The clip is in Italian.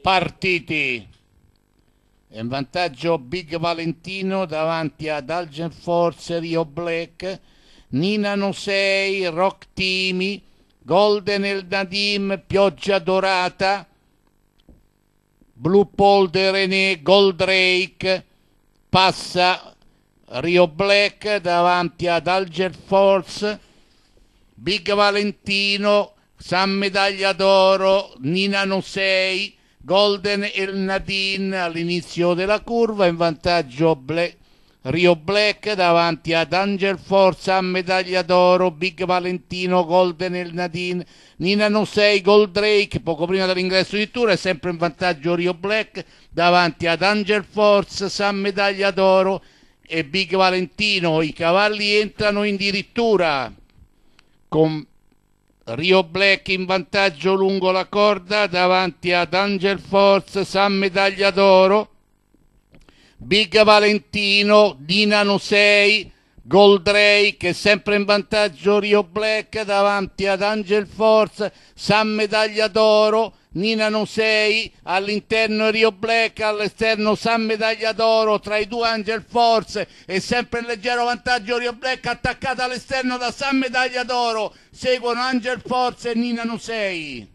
partiti. È in vantaggio Big Valentino davanti ad Algen Force, Rio Black, Nina Nosei, Rock Timi, Golden El Nadim, Pioggia Dorata, Blue Polder René, Goldrake, passa Rio Black davanti ad Alger Force, Big Valentino, San Medaglia d'Oro, Nina Nosei, Golden El Nadin all'inizio della curva in vantaggio Black, Rio Black davanti ad Angel Forza, medaglia d'oro, Big Valentino, Golden El Nadin, Nina Nosei, Gold Drake poco prima dell'ingresso di tour è sempre in vantaggio Rio Black davanti ad Angel Force, San Medaglia d'oro e Big Valentino. I cavalli entrano in dirittura con Rio Black in vantaggio lungo la corda davanti ad Angel Force, San Medaglia d'Oro, Big Valentino, Dinano 6, Goldrake sempre in vantaggio Rio Black davanti ad Angel Force, San Medaglia d'Oro, Ninano 6, all'interno Rio Black, all'esterno San Medaglia d'Oro, tra i due Angel Force e sempre in leggero vantaggio Rio Black attaccata all'esterno da San Medaglia d'Oro, seguono Angel Force e Ninano 6.